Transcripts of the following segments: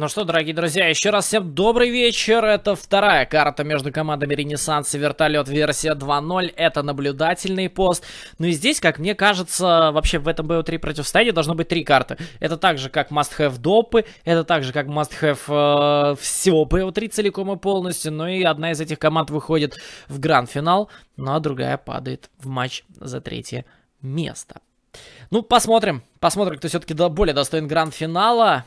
Ну что, дорогие друзья, еще раз всем добрый вечер. Это вторая карта между командами Ренессанс и Вертолет версия 2.0. Это наблюдательный пост. Ну и здесь, как мне кажется, вообще в этом BO3 противостоянии должно быть три карты. Это также как must-have допы, это также как must-have э, всего BO3 целиком и полностью. Ну и одна из этих команд выходит в гранд-финал, ну а другая падает в матч за третье место. Ну, посмотрим. Посмотрим, кто все-таки более достоин гранд-финала.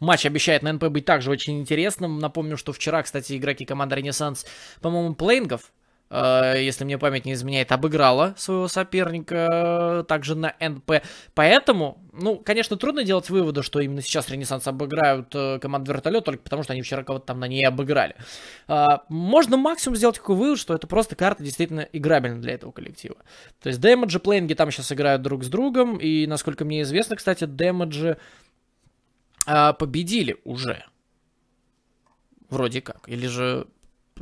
Матч обещает на НП быть также очень интересным. Напомню, что вчера, кстати, игроки команды Ренессанс, по-моему, Плейнгов, э, если мне память не изменяет, обыграла своего соперника э, также на НП. Поэтому, ну, конечно, трудно делать выводы, что именно сейчас Ренессанс обыграют э, команду Вертолет, только потому что они вчера кого-то там на ней обыграли. Э, можно максимум сделать такой вывод, что это просто карта действительно играбельна для этого коллектива. То есть дэмэджи плейнги там сейчас играют друг с другом, и, насколько мне известно, кстати, дэмэджи... Damage а, победили уже. Вроде как. Или же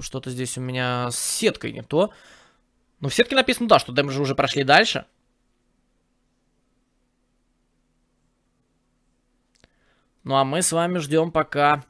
что-то здесь у меня с сеткой не то. Ну, в сетке написано, да, что дэмэджи уже прошли дальше. Ну, а мы с вами ждем пока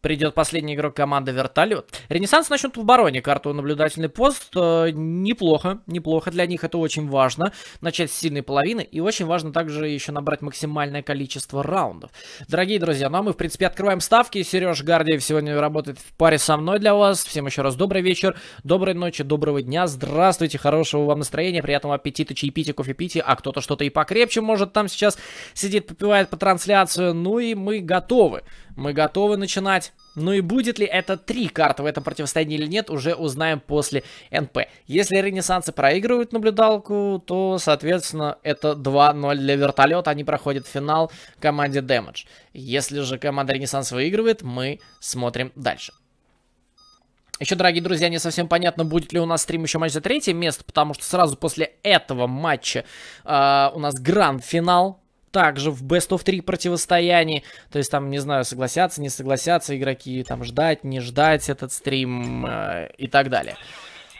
придет последний игрок команды Вертолет. Ренессанс начнут в обороне карту наблюдательный пост. Э, неплохо, неплохо для них, это очень важно. Начать с сильной половины и очень важно также еще набрать максимальное количество раундов. Дорогие друзья, ну а мы в принципе открываем ставки. Сереж Гардиев сегодня работает в паре со мной для вас. Всем еще раз добрый вечер, доброй ночи, доброго дня. Здравствуйте, хорошего вам настроения, приятного аппетита, чаепития, кофе пити, а кто-то что-то и покрепче может там сейчас сидит, попивает по трансляцию. Ну и мы готовы мы готовы начинать. Ну и будет ли это три карты в этом противостоянии или нет, уже узнаем после НП. Если ренессансы проигрывают наблюдалку, то, соответственно, это 2-0 для вертолета, они проходят финал команде Damage. Если же команда ренессанс выигрывает, мы смотрим дальше. Еще, дорогие друзья, не совсем понятно, будет ли у нас стрим еще матч за третье место, потому что сразу после этого матча э, у нас гранд-финал также в Best of 3 противостоянии. То есть там, не знаю, согласятся, не согласятся игроки, там ждать, не ждать этот стрим э, и так далее.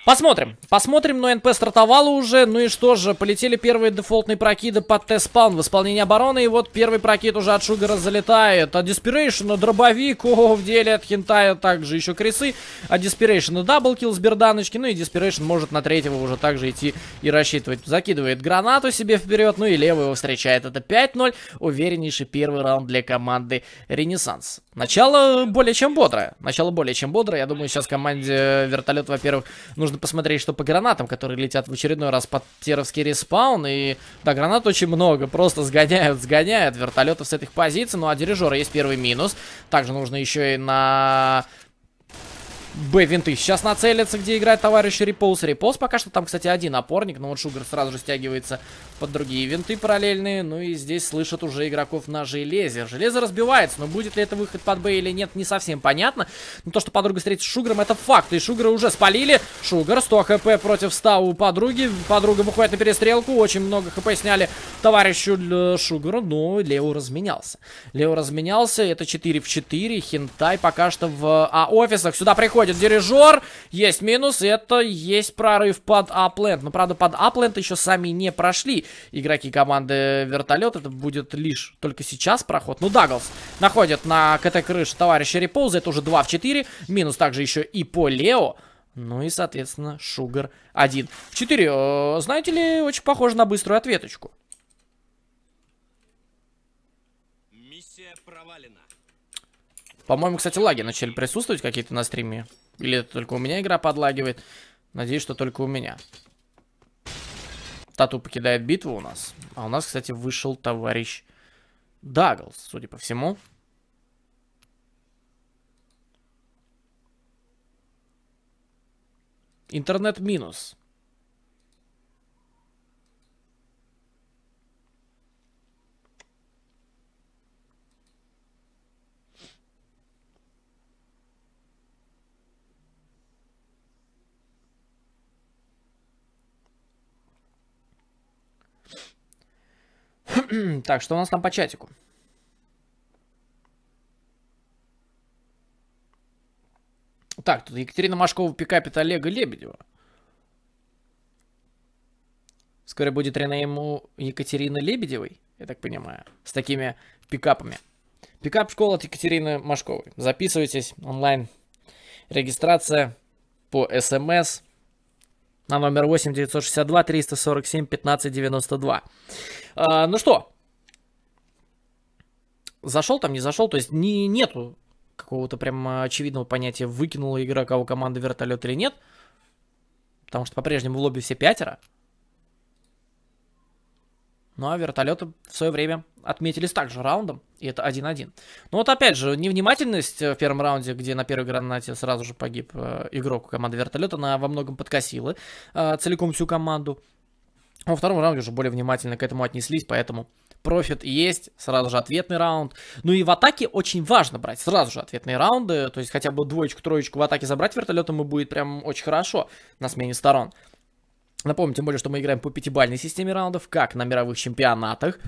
Посмотрим. Посмотрим, но НП стартовала уже. Ну и что же, полетели первые дефолтные прокиды под Т-спаун в исполнении обороны. И вот первый прокид уже от Шугара залетает. а Диспирейшена дробовик. О, в деле от Хентая также еще крисы. От Диспирейшена даблкил с берданочки. Ну и Диспирейшен может на третьего уже также идти и рассчитывать. Закидывает гранату себе вперед. Ну и левый его встречает. Это 5-0. Увереннейший первый раунд для команды Ренессанс. Начало более чем бодрое. Начало более чем бодрое. Я думаю, сейчас команде вертолет, во-первых, нужно можно посмотреть, что по гранатам, которые летят в очередной раз под теровский респаун. И да, гранат очень много. Просто сгоняют, сгоняют вертолетов с этих позиций. Ну а дирижера есть первый минус. Также нужно еще и на Б-винты сейчас нацелятся, где играет товарищ Репоус. Репоус пока что там, кстати, один опорник, но вот Шугар сразу же стягивается под другие винты параллельные. Ну и здесь слышат уже игроков на железе. Железо разбивается, но будет ли это выход под Б или нет, не совсем понятно. Но то, что подруга встретится с Шугаром, это факт. И Шугара уже спалили. Шугар 100 хп против 100 у подруги. Подруга выходит на перестрелку. Очень много хп сняли товарищу э, Шугару, но ну, Лео разменялся. Лео разменялся, это 4 в 4. Хентай пока что в э, а, офисах. Сюда приходит уходит дирижер. Есть минус, это есть прорыв под апленд. Но, правда, под апленд еще сами не прошли игроки команды вертолет. Это будет лишь только сейчас проход. Ну, Дагглс находит на КТ крыш товарища Реполза. Это уже 2 в 4. Минус также еще и по Лео. Ну и, соответственно, Шугар 1 в 4. Знаете ли, очень похоже на быструю ответочку. По-моему, кстати, лаги начали присутствовать какие-то на стриме. Или это только у меня игра подлагивает. Надеюсь, что только у меня. Тату покидает битву у нас. А у нас, кстати, вышел товарищ Даглс, судя по всему. Интернет минус. так, что у нас там по чатику? Так, тут Екатерина Машкова пикапит Олега Лебедева. Скоро будет ренейм у Екатерины Лебедевой, я так понимаю, с такими пикапами. Пикап школа от Екатерины Машковой. Записывайтесь онлайн. Регистрация по СМС на номер 8 962 347 15 92. А, ну что, зашел там, не зашел, то есть не, нету какого-то прям а, очевидного понятия, выкинула игрока у команды вертолет или нет, потому что по-прежнему в лобби все пятеро, ну а вертолеты в свое время отметились также раундом, и это 1-1. Ну вот опять же, невнимательность э, в первом раунде, где на первой гранате сразу же погиб э, игрок команды вертолета, она во многом подкосила э, целиком всю команду. Во втором раунде уже более внимательно к этому отнеслись, поэтому профит есть, сразу же ответный раунд. Ну и в атаке очень важно брать сразу же ответные раунды, то есть хотя бы двоечку-троечку в атаке забрать вертолетом и будет прям очень хорошо на смене сторон. Напомню, тем более, что мы играем по пятибальной системе раундов, как на мировых чемпионатах.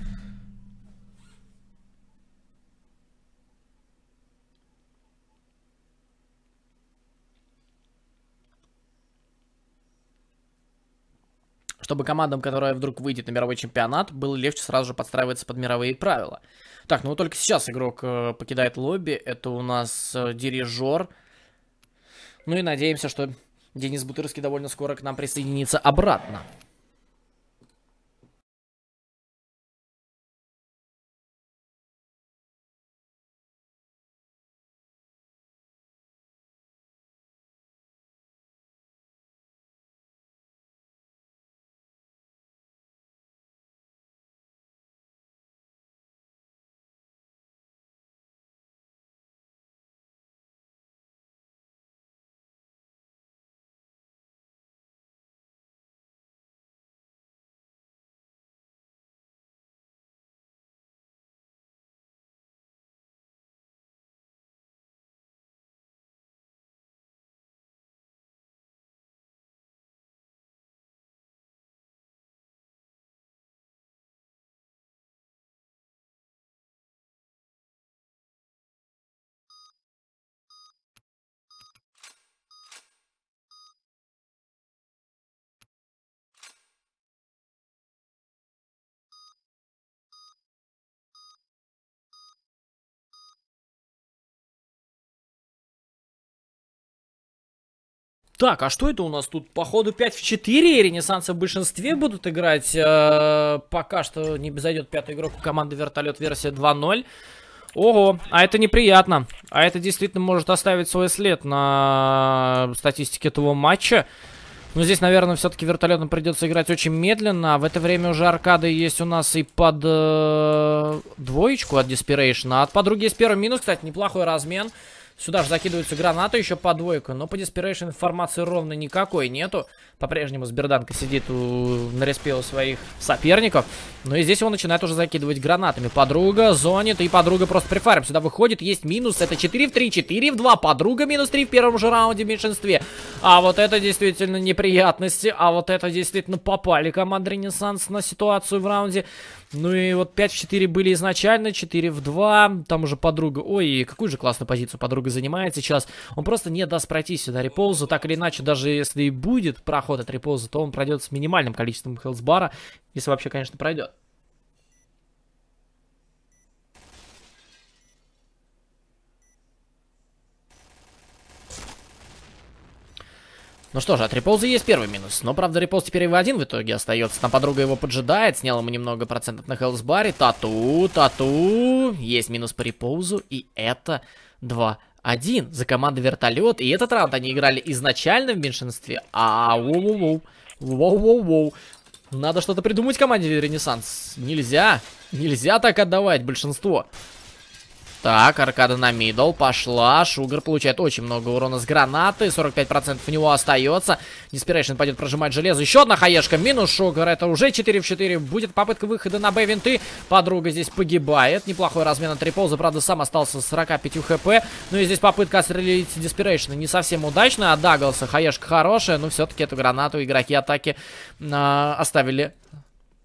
чтобы командам, которая вдруг выйдет на мировой чемпионат, было легче сразу же подстраиваться под мировые правила. Так, ну вот только сейчас игрок э, покидает лобби. Это у нас э, дирижер. Ну и надеемся, что Денис Бутырский довольно скоро к нам присоединится обратно. Так, а что это у нас тут? Походу 5 в 4 Ренессанса в большинстве будут играть. Э, пока что не зайдет пятый игрок у команды Вертолет версия 2.0. Ого, а это неприятно. А это действительно может оставить свой след на статистике этого матча. Но здесь, наверное, все-таки вертолетом придется играть очень медленно. А в это время уже аркады есть у нас и под э, двоечку от Dispiration. А от подруги с первым минус, кстати, неплохой размен. Сюда же закидываются гранаты, еще по двойку. Но по диспирейшн информации ровно никакой нету. По-прежнему Сберданка сидит у... на респе у своих соперников. Но ну и здесь его начинает уже закидывать гранатами. Подруга зонит, и подруга просто прифарм. Сюда выходит, есть минус. Это 4 в 3, 4 в 2. Подруга минус 3 в первом же раунде в меньшинстве. А вот это действительно неприятности. А вот это действительно попали команда Ренессанс на ситуацию в раунде. Ну и вот 5 в 4 были изначально, 4 в 2. Там уже подруга... Ой, какую же классную позицию подруга занимает сейчас. Он просто не даст пройти сюда репозу, Так или иначе, даже если и будет проход от реполза, то он пройдет с минимальным количеством хелсбара. Если вообще, конечно, пройдет. Ну что же, от а реполза есть первый минус. Но, правда, реполз теперь его один в итоге остается. Там подруга его поджидает, сняла ему немного процентов на хелсбаре. Тату, тату. Есть минус по реползу, и это 2 1 за команду вертолет. И этот раунд они играли изначально в меньшинстве. А, воу-воу-воу. Воу-воу-воу. Надо что-то придумать команде Ренессанс. Нельзя. Нельзя так отдавать большинство. Так, аркада на мидл пошла. Шугар получает очень много урона с гранаты. 45% у него остается. Диспирейшн пойдет прожимать железо. Еще одна хаешка. Минус Шугар. Это уже 4 в 4. Будет попытка выхода на Б винты. Подруга здесь погибает. Неплохой размен от триполза. Правда, сам остался с 45 хп. Ну и здесь попытка отстрелить Диспирейшн не совсем удачно. Отдагался. А хаешка хорошая. Но все-таки эту гранату игроки атаки э, оставили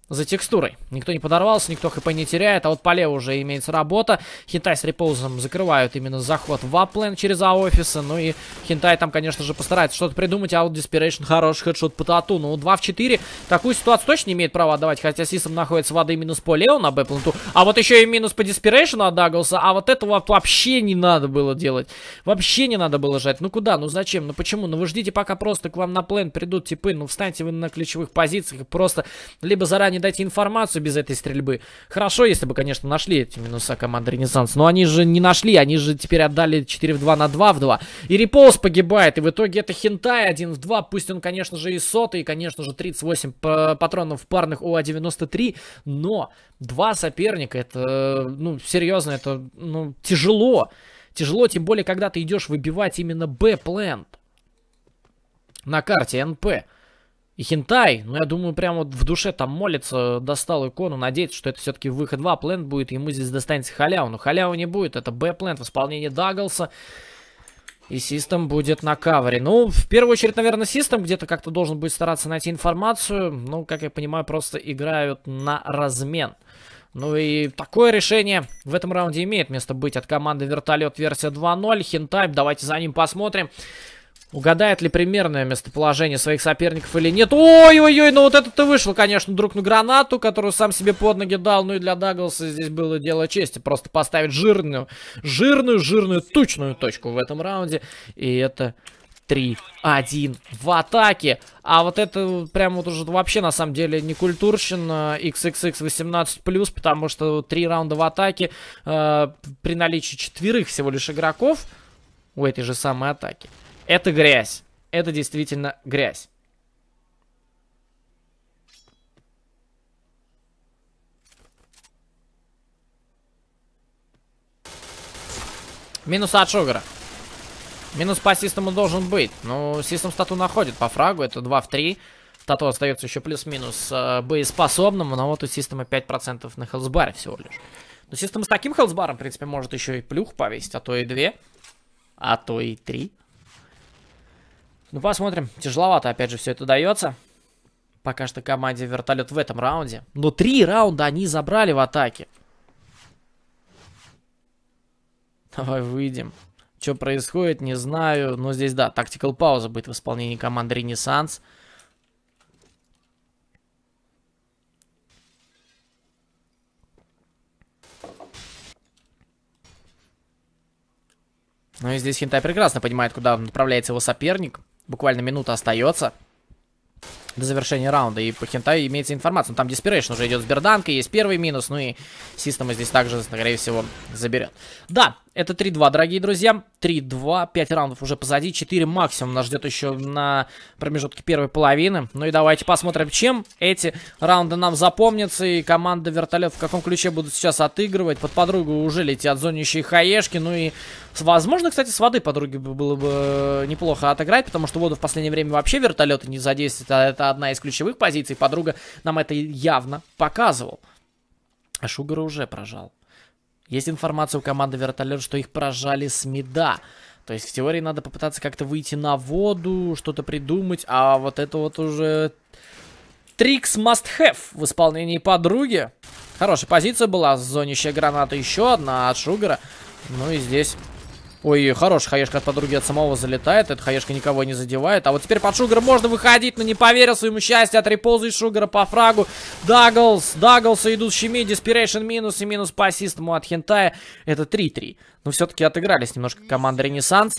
за текстурой. Никто не подорвался, никто хп не теряет, а вот по леву уже имеется работа. Хентай с репоузом закрывают именно заход в аплен через А-офисы, ну и Хентай там, конечно же, постарается что-то придумать, а вот Диспирейшн хороший хедшот по тату, ну 2 в 4. Такую ситуацию точно не имеет права отдавать, хотя Сисом находится воды минус по леву на Бэпленту, а вот еще и минус по Диспирейшну от Даглса, а вот этого вообще не надо было делать. Вообще не надо было жать. Ну куда, ну зачем, ну почему, ну вы ждите пока просто к вам на плен придут типы, ну встаньте вы на ключевых позициях и просто либо заранее не дать информацию без этой стрельбы. Хорошо, если бы, конечно, нашли эти минуса команды Ренессанс. Но они же не нашли, они же теперь отдали 4 в 2 на 2 в 2. И Реполз погибает, и в итоге это Хентай 1 в 2. Пусть он, конечно же, и сотый, и, конечно же, 38 патронов парных у А93. Но два соперника, это, ну, серьезно, это, ну, тяжело. Тяжело, тем более, когда ты идешь выбивать именно Б-плент на карте НП. И Хинтай, ну я думаю, прямо вот в душе там молится, достал икону, надеется, что это все-таки выход в плент будет, ему здесь достанется халяву. Но халявы не будет, это Б-плент в исполнении Дагглса. И систем будет на кавере. Ну, в первую очередь, наверное, систем где-то как-то должен будет стараться найти информацию. Ну, как я понимаю, просто играют на размен. Ну и такое решение в этом раунде имеет место быть от команды Вертолет версия 2.0. Хентайп, давайте за ним посмотрим. Угадает ли примерное местоположение своих соперников или нет? Ой-ой-ой, ну вот это ты вышел, конечно, друг на гранату, которую сам себе под ноги дал. Ну и для Даглса здесь было дело чести. Просто поставить жирную, жирную, жирную, тучную точку в этом раунде. И это 3-1 в атаке. А вот это прям вот уже вообще на самом деле не культурщина XXX 18+, потому что три раунда в атаке э, при наличии четверых всего лишь игроков у этой же самой атаки. Это грязь. Это действительно грязь. Минус от Шугара. Минус по систему должен быть. Но ну, систем стату находит по фрагу. Это 2 в 3. Тату остается еще плюс-минус э, боеспособным. Но вот у система 5% на хелсбаре всего лишь. Но система с таким хелсбаром, в принципе, может еще и плюх повесить. А то и 2. А то и 3. Ну, посмотрим. Тяжеловато, опять же, все это дается. Пока что команде вертолет в этом раунде. Но три раунда они забрали в атаке. Давай выйдем. Что происходит, не знаю. Но здесь, да, тактикал пауза будет в исполнении команды Ренессанс. Ну и здесь Хентай прекрасно понимает, куда направляется его соперник буквально минута остается до завершения раунда. И по хентай имеется информация. Ну, там Desperation уже идет с берданкой, есть первый минус. Ну и Система здесь также, скорее всего, заберет. Да, это 3-2, дорогие друзья. 3-2, 5 раундов уже позади, 4 максимум нас ждет еще на промежутке первой половины. Ну и давайте посмотрим, чем эти раунды нам запомнятся. И команда вертолет в каком ключе будут сейчас отыгрывать. Под подругу уже летят зонящие хаешки. Ну и, возможно, кстати, с воды подруги было бы э, неплохо отыграть, потому что воду в последнее время вообще вертолеты не задействуют. А это одна из ключевых позиций. Подруга нам это явно показывал. А Шугара уже прожал. Есть информация у команды вертолет, что их прожали с меда. То есть в теории надо попытаться как-то выйти на воду, что-то придумать, а вот это вот уже Трикс must have в исполнении подруги. Хорошая позиция была, зонище граната еще одна от Шугара. Ну и здесь Ой, хорошая хаешка от подруги от самого залетает. Эта хаешка никого не задевает. А вот теперь под Шугара можно выходить, но не поверил своему счастью. От репоза и Шугара по фрагу. Дагглс, Дагглса идут щеми. Диспирейшн минус и минус по ассистому от Хентая. Это 3-3. Но все-таки отыгрались немножко команда Ренессанс.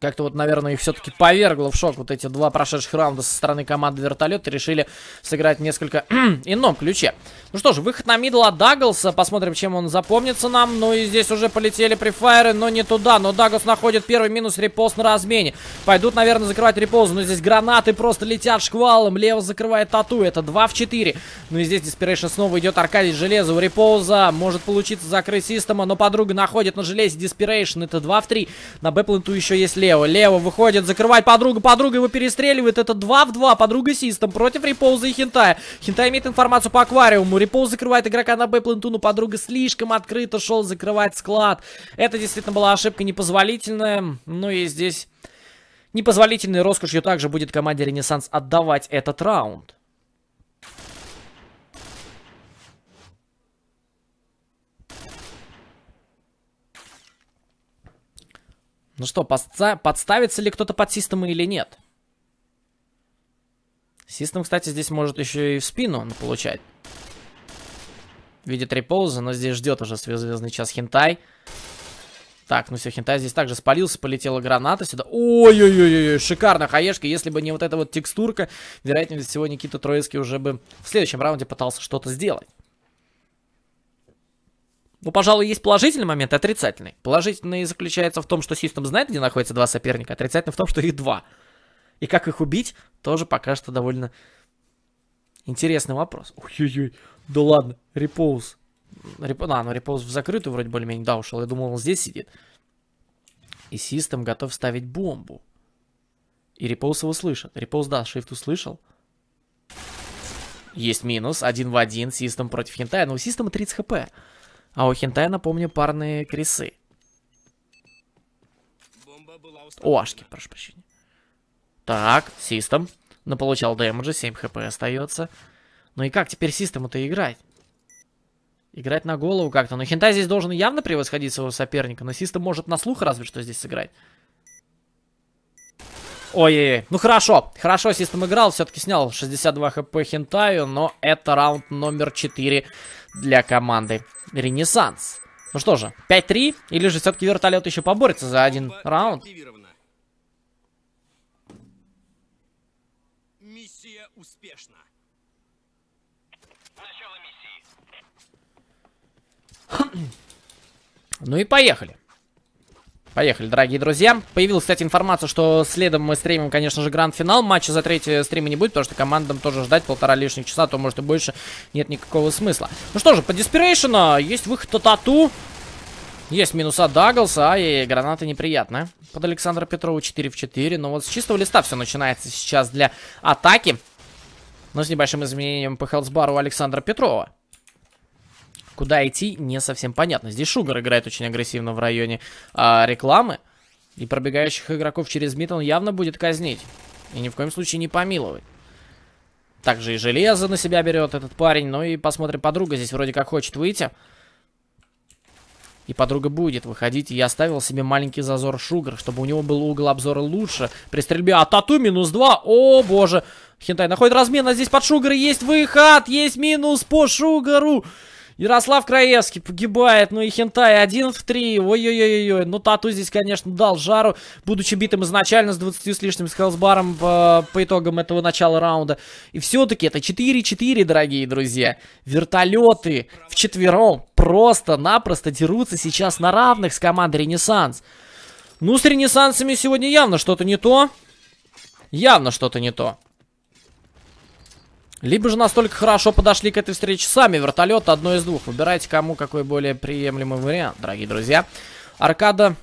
Как-то вот, наверное, их все-таки повергло в шок вот эти два прошедших раунда со стороны команды Вертолет решили сыграть несколько ином ключе. Ну что ж, выход на мидл от Дагглса. Посмотрим, чем он запомнится нам. Ну и здесь уже полетели префайры, но не туда. Но Дагглс находит первый минус репост на размене. Пойдут, наверное, закрывать репозу. Но здесь гранаты просто летят шквалом. Лево закрывает тату. Это 2 в 4. Ну и здесь Диспирейшн снова идет Аркадий Железо. У репоза может получиться закрыть система, но подруга находит на железе Диспирейшн. Это 2 в 3. На Бэпленту еще есть Лево, Лево выходит закрывать подруга. Подруга его перестреливает. Это 2 в 2. Подруга систем против репоза и Хинтая. Хинтай имеет информацию по аквариуму. Репол закрывает игрока на Б-пленту, но подруга слишком открыто шел закрывать склад. Это действительно была ошибка непозволительная. Ну и здесь непозволительной роскошью также будет команде Ренессанс отдавать этот раунд. Ну что, подставится ли кто-то под Систему или нет? Систем, кстати, здесь может еще и в спину получать видит репоуза, но здесь ждет уже звездный час хентай. Так, ну все, хентай здесь также спалился, полетела граната сюда. Ой-ой-ой, шикарно, хаешка. Если бы не вот эта вот текстурка, вероятнее всего Никита Троицкий уже бы в следующем раунде пытался что-то сделать. Ну, пожалуй, есть положительный момент и отрицательный. Положительный заключается в том, что Систем знает, где находятся два соперника. Отрицательный в том, что их два. И как их убить, тоже пока что довольно Интересный вопрос. Ой-ой-ой, да ладно, репоуз. Реп... А, ну репоуз в закрытую вроде более-менее, да, ушел. Я думал, он здесь сидит. И систем готов ставить бомбу. И репоуз его слышит. Репоуз, да, шифт услышал. Есть минус, один в один, систем против хентая. Но ну, у система 30 хп. А у хентая, напомню, парные крисы. Оашки, прошу прощения. Так, систем. Но ну, получал дэмэджа, 7 хп остается. Ну и как теперь систему-то играть? Играть на голову как-то. Но Хентай здесь должен явно превосходить своего соперника. Но Систем может на слух разве что здесь сыграть. Ой-ой-ой. Ну хорошо. Хорошо, Систем играл. Все-таки снял 62 хп Хентаю. Но это раунд номер 4 для команды Ренессанс. Ну что же, 5-3? Или же все-таки вертолет еще поборется за один раунд? ну и поехали. Поехали, дорогие друзья. Появилась, кстати, информация, что следом мы стримим, конечно же, гранд-финал. Матча за третье стрима не будет, потому что командам тоже ждать полтора лишних часа, а то, может, и больше нет никакого смысла. Ну что же, по Диспирейшена есть выход Татату. Есть минуса Дагглса, а и гранаты неприятная. Под Александра Петрова 4 в 4. Но вот с чистого листа все начинается сейчас для атаки. Но с небольшим изменением по хелсбару Александра Петрова. Куда идти, не совсем понятно. Здесь Шугар играет очень агрессивно в районе а, рекламы. И пробегающих игроков через мид он явно будет казнить. И ни в коем случае не помиловать. Также и железо на себя берет этот парень. Ну и посмотрим, подруга здесь вроде как хочет выйти. И подруга будет выходить. И я оставил себе маленький зазор Шугар, чтобы у него был угол обзора лучше. При стрельбе от а тату минус 2. О, боже. Хентай находит размен, а здесь под Шугар есть выход. Есть минус по Шугару. Ярослав Краевский погибает, ну и хентай один в три, ой-ой-ой-ой, ну Тату здесь, конечно, дал жару, будучи битым изначально с 20 с лишним с Хелсбаром по, э, по итогам этого начала раунда. И все-таки это 4-4, дорогие друзья. Вертолеты в вчетвером просто-напросто дерутся сейчас на равных с командой Ренессанс. Ну, с Ренессансами сегодня явно что-то не то. Явно что-то не то. Либо же настолько хорошо подошли к этой встрече сами. Вертолет одно из двух. Выбирайте, кому какой более приемлемый вариант, дорогие друзья. Аркада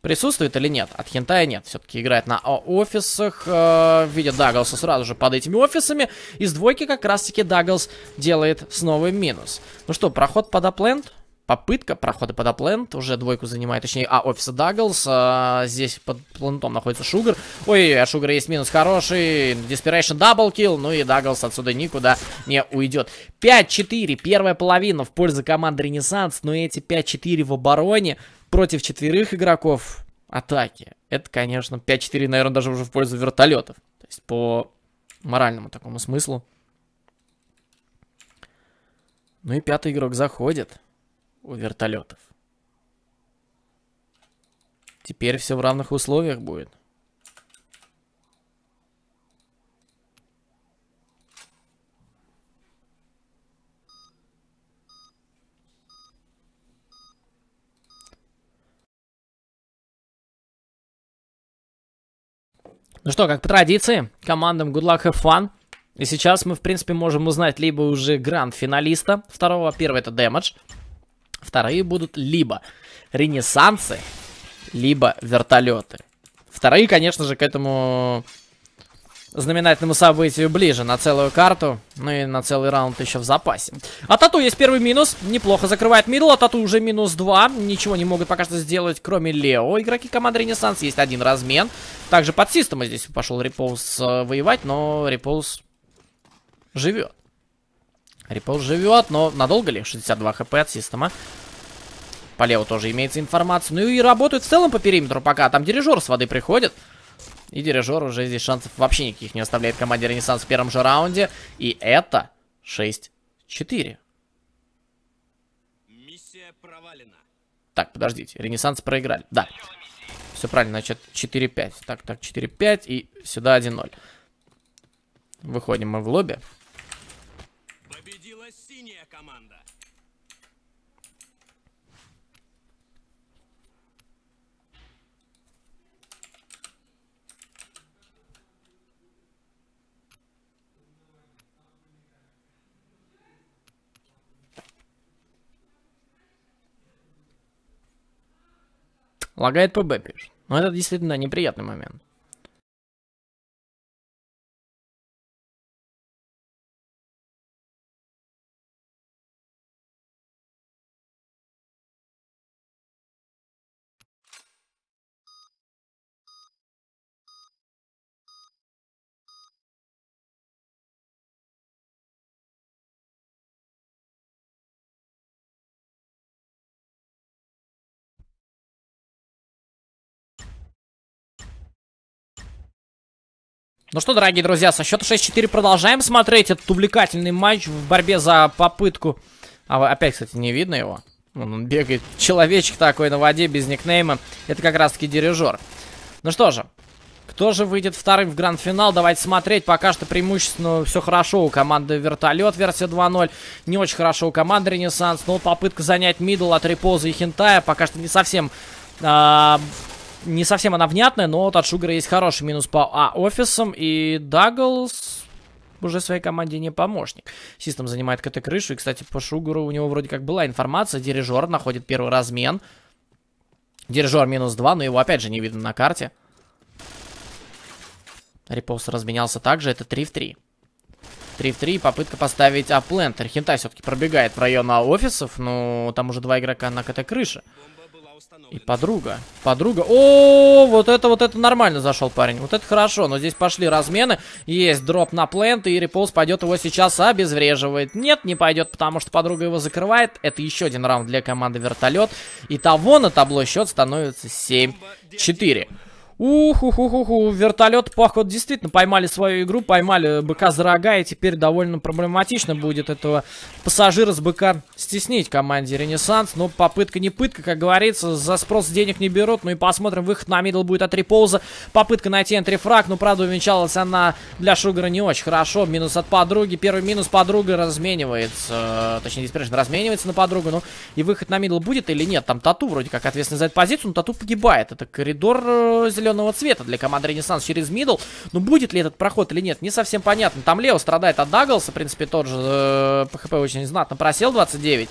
присутствует или нет? От хентая нет. Все-таки играет на офисах. Э, видит Дагглса сразу же под этими офисами. Из двойки как раз-таки даглс делает снова минус. Ну что, проход под аплент? попытка прохода под аплент. Уже двойку занимает, точнее, А, офиса Дагглс. А, здесь под плантом находится Шугар. Ой, а Шугара есть минус хороший. Диспирейшн даблкил. Ну и Дагглс отсюда никуда не уйдет. 5-4. Первая половина в пользу команды Ренессанс. Но эти 5-4 в обороне против четверых игроков атаки. Это, конечно, 5-4, наверное, даже уже в пользу вертолетов. То есть по моральному такому смыслу. Ну и пятый игрок заходит у вертолетов. Теперь все в равных условиях будет. Ну что, как по традиции, командам good luck, have fun. И сейчас мы, в принципе, можем узнать либо уже гранд-финалиста второго. Первый это Damage. Вторые будут либо ренессансы, либо вертолеты. Вторые, конечно же, к этому знаменательному событию ближе на целую карту, ну и на целый раунд еще в запасе. А Тату есть первый минус, неплохо закрывает мидл, а Тату уже минус два, ничего не могут пока что сделать, кроме Лео. Игроки команды Ренессанс есть один размен, также под систему здесь пошел Репоуз э, воевать, но Репоуз живет. Рипл живет, но надолго ли? 62 хп от система. По леву тоже имеется информация. Ну и работают в целом по периметру пока. Там дирижер с воды приходит. И дирижер уже здесь шансов вообще никаких не оставляет команде Ренессанс в первом же раунде. И это 6-4. Миссия провалена. Так, подождите. Ренессанс проиграли. Да. Все правильно, значит 4-5. Так, так, 4-5 и сюда 1-0. Выходим мы в лобби. Лагает ПБ, пишет. Но это действительно неприятный момент. Ну что, дорогие друзья, со счета 6-4 продолжаем смотреть этот увлекательный матч в борьбе за попытку. А опять, кстати, не видно его. Он бегает, человечек такой на воде, без никнейма. Это как раз-таки дирижер. Ну что же, кто же выйдет вторым в гранд-финал? Давайте смотреть. Пока что преимущественно все хорошо у команды Вертолет, версия 2.0. Не очень хорошо у команды Ренессанс. Но попытка занять мидл от Репоза и Хентая пока что не совсем... А, не совсем она внятная, но вот от Шугара есть хороший минус по А офисам. И Дагглс уже своей команде не помощник. Систем занимает КТ-крышу. И, кстати, по Шугару у него вроде как была информация. Дирижер находит первый размен. Дирижер минус 2, но его опять же не видно на карте. Репост разменялся также. Это 3 в 3. 3 в 3. Попытка поставить аплент. Архентай все-таки пробегает в район а офисов, но там уже два игрока на КТ-крыше. И подруга. Подруга. О, вот это вот это нормально зашел парень. Вот это хорошо, но здесь пошли размены. Есть дроп на плент, и Реполз пойдет его сейчас обезвреживает. Нет, не пойдет, потому что подруга его закрывает. Это еще один раунд для команды вертолет. Итого на табло счет становится 7-4. Уху-ху-ху-ху, вертолет, поход, действительно поймали свою игру, поймали быка за рога, и теперь довольно проблематично будет этого пассажира с быка стеснить команде Ренессанс. Но попытка не пытка, как говорится, за спрос денег не берут. Ну и посмотрим, выход на мидл будет от репоуза. Попытка найти энтрифраг, но правда увенчалась она для Шугара не очень хорошо. Минус от подруги, первый минус подруга разменивается, э, точнее диспешн разменивается на подругу, ну и выход на мидл будет или нет. Там Тату вроде как ответственный за эту позицию, но Тату погибает. Это коридор зеленый э, зеленого цвета для команды Ренессанс через мидл. Но ну, будет ли этот проход или нет, не совсем понятно. Там Лео страдает от Дагглса, в принципе, тот же э, по очень знатно просел 29.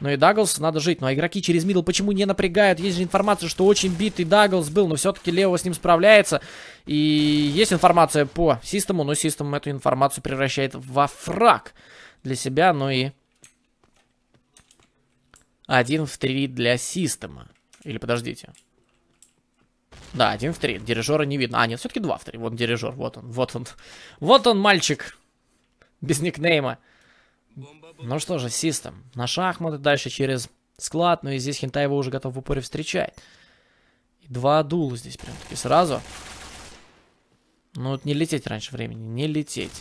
Ну и Дагглс надо жить. Ну а игроки через мидл почему не напрягают? Есть же информация, что очень битый Дагглс был, но все-таки Лео с ним справляется. И есть информация по систему, но систем эту информацию превращает во фраг для себя, ну и один в три для система. Или подождите. Да, один в три. Дирижера не видно. А, нет, все-таки два в три. Вот дирижер, вот он, вот он. Вот он, мальчик. Без никнейма. Ну что же, систем. На шахматы дальше через склад. Ну и здесь Хинта его уже готов в упоре встречать. два дула здесь прям-таки сразу. Ну вот не лететь раньше времени, не лететь.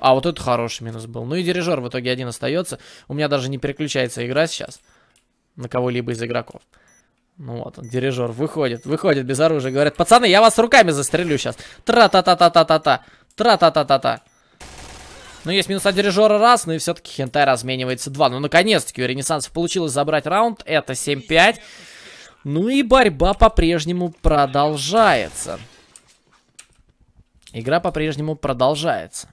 А, вот это хороший минус был. Ну и дирижер в итоге один остается. У меня даже не переключается игра сейчас на кого-либо из игроков. Ну вот он, дирижер, выходит, выходит без оружия. говорит, пацаны, я вас руками застрелю сейчас. Тра-та-та-та-та-та-та. тра та та та та Ну, есть минус от дирижера раз, ну и все-таки хентай разменивается два. Ну, наконец-таки у ренессансов получилось забрать раунд. Это 7-5. Ну и борьба по-прежнему продолжается. Игра по-прежнему продолжается.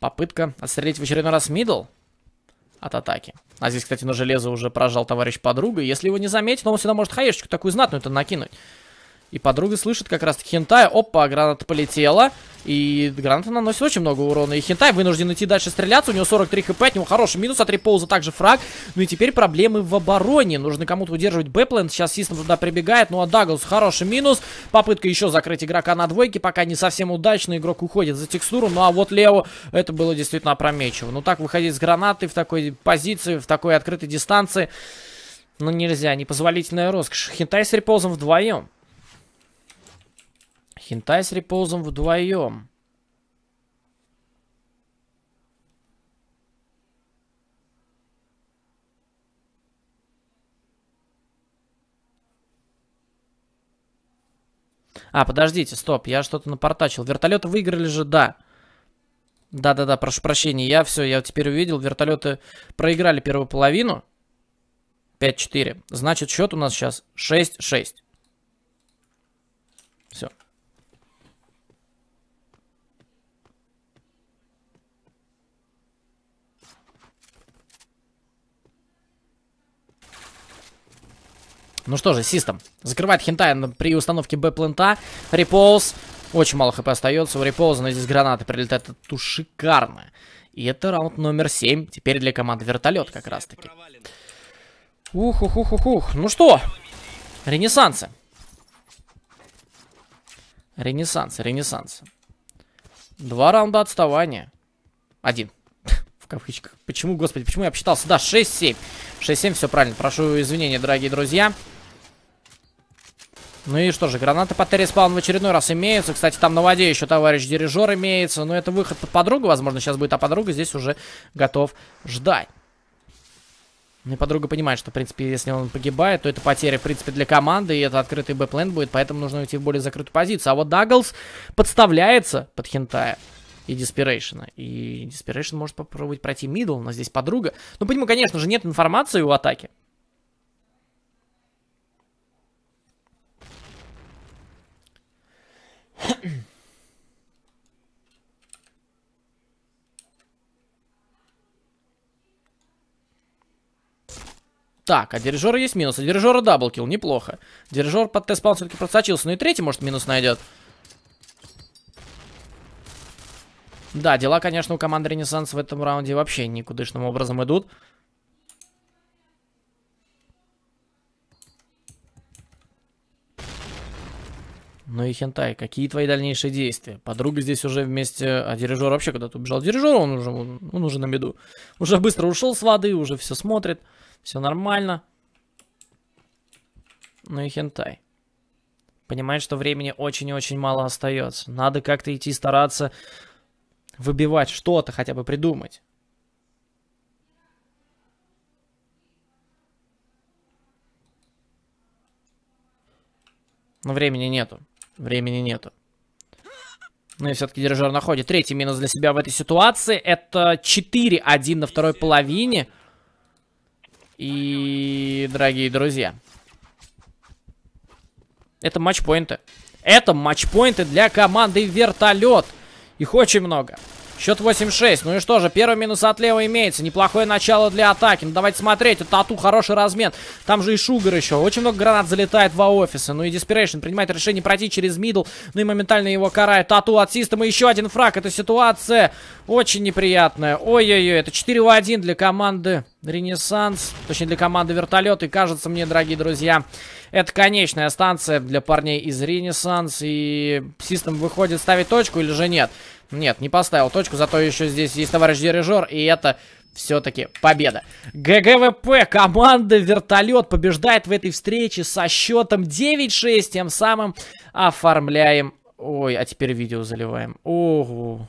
Попытка отстрелить в очередной раз мидл от атаки. А здесь, кстати, на железо уже прожал товарищ подруга. Если его не заметит, он сюда может хаешечку такую знатную-то накинуть. И подруга слышит как раз-таки хентая. Опа, граната полетела. И граната наносит очень много урона. И хентай вынужден идти дальше стреляться. У него 43 хп, от него хороший минус, от реполза также фраг. Ну и теперь проблемы в обороне. Нужно кому-то удерживать Бэпленд. Сейчас Систем туда прибегает. Ну а Даглс хороший минус. Попытка еще закрыть игрока на двойке. Пока не совсем удачно. Игрок уходит за текстуру. Ну а вот Лео, это было действительно опрометчиво. Ну так выходить с гранаты в такой позиции, в такой открытой дистанции. Ну нельзя, непозволительная роскошь. Хентай с реползом вдвоем. Хентай с репозом вдвоем. А, подождите, стоп, я что-то напортачил. Вертолеты выиграли же, да. Да-да-да, прошу прощения, я все, я теперь увидел. Вертолеты проиграли первую половину. 5-4. Значит, счет у нас сейчас 6-6. Ну что же, Систем закрывает Хентай при установке Б-плента. Реполз. Очень мало хп остается у Реполза, но здесь гранаты прилетают. Это шикарно. И это раунд номер 7. Теперь для команды вертолет как раз таки. Ух, ух, ух, ух, ух. Ну что? Ренессансы. Ренессансы, ренессансы. Два раунда отставания. Один. В кавычках. Почему, господи, почему я обсчитался? Да, 6-7. 6-7, все правильно. Прошу извинения, дорогие друзья. Ну и что же, гранаты по терриспаун в очередной раз имеются. Кстати, там на воде еще товарищ дирижер имеется. Но это выход под подругу. Возможно, сейчас будет, а подруга здесь уже готов ждать. Ну и подруга понимает, что, в принципе, если он погибает, то это потеря, в принципе, для команды, и это открытый бэплэнд будет, поэтому нужно уйти в более закрытую позицию. А вот Дагглс подставляется под Хентая и Диспирейшена. И Диспирейшен может попробовать пройти мидл, но здесь подруга. Ну, нему конечно же, нет информации у атаки. Так, а дирижера есть минус. А дирижера даблкил, неплохо. Дирижер под Т-спаун все-таки просочился. Ну и третий, может, минус найдет. Да, дела, конечно, у команды Ренессанс в этом раунде вообще никудышным образом идут. Ну и хентай, какие твои дальнейшие действия? Подруга здесь уже вместе, а дирижер вообще куда-то убежал. Дирижер, он уже, он, он уже на меду. Уже быстро ушел с воды, уже все смотрит, все нормально. Ну и хентай. Понимает, что времени очень и очень мало остается. Надо как-то идти стараться выбивать что-то, хотя бы придумать. Но времени нету. Времени нету. Ну и все-таки дирижер находит. Третий минус для себя в этой ситуации. Это 4-1 на второй половине. И, дорогие друзья, это матчпоинты. Это матчпоинты для команды вертолет. Их очень много. Счет 8-6. Ну и что же, первый минус от лева имеется. Неплохое начало для атаки. Ну давайте смотреть. У Тату хороший размен. Там же и Шугар еще. Очень много гранат залетает в офисы, Ну и Диспирейшн принимает решение пройти через мидл. Ну и моментально его карает. Тату от система. Еще один фраг. Эта ситуация очень неприятная. Ой-ой-ой. Это 4 в 1 для команды Ренессанс. Точнее, для команды Вертолет. И кажется мне, дорогие друзья, это конечная станция для парней из Ренессанс. И Систем выходит ставить точку или же нет? Нет, не поставил точку, зато еще здесь есть товарищ дирижер, и это все-таки победа. ГГВП, команда вертолет побеждает в этой встрече со счетом 9-6, тем самым оформляем... Ой, а теперь видео заливаем. Ого.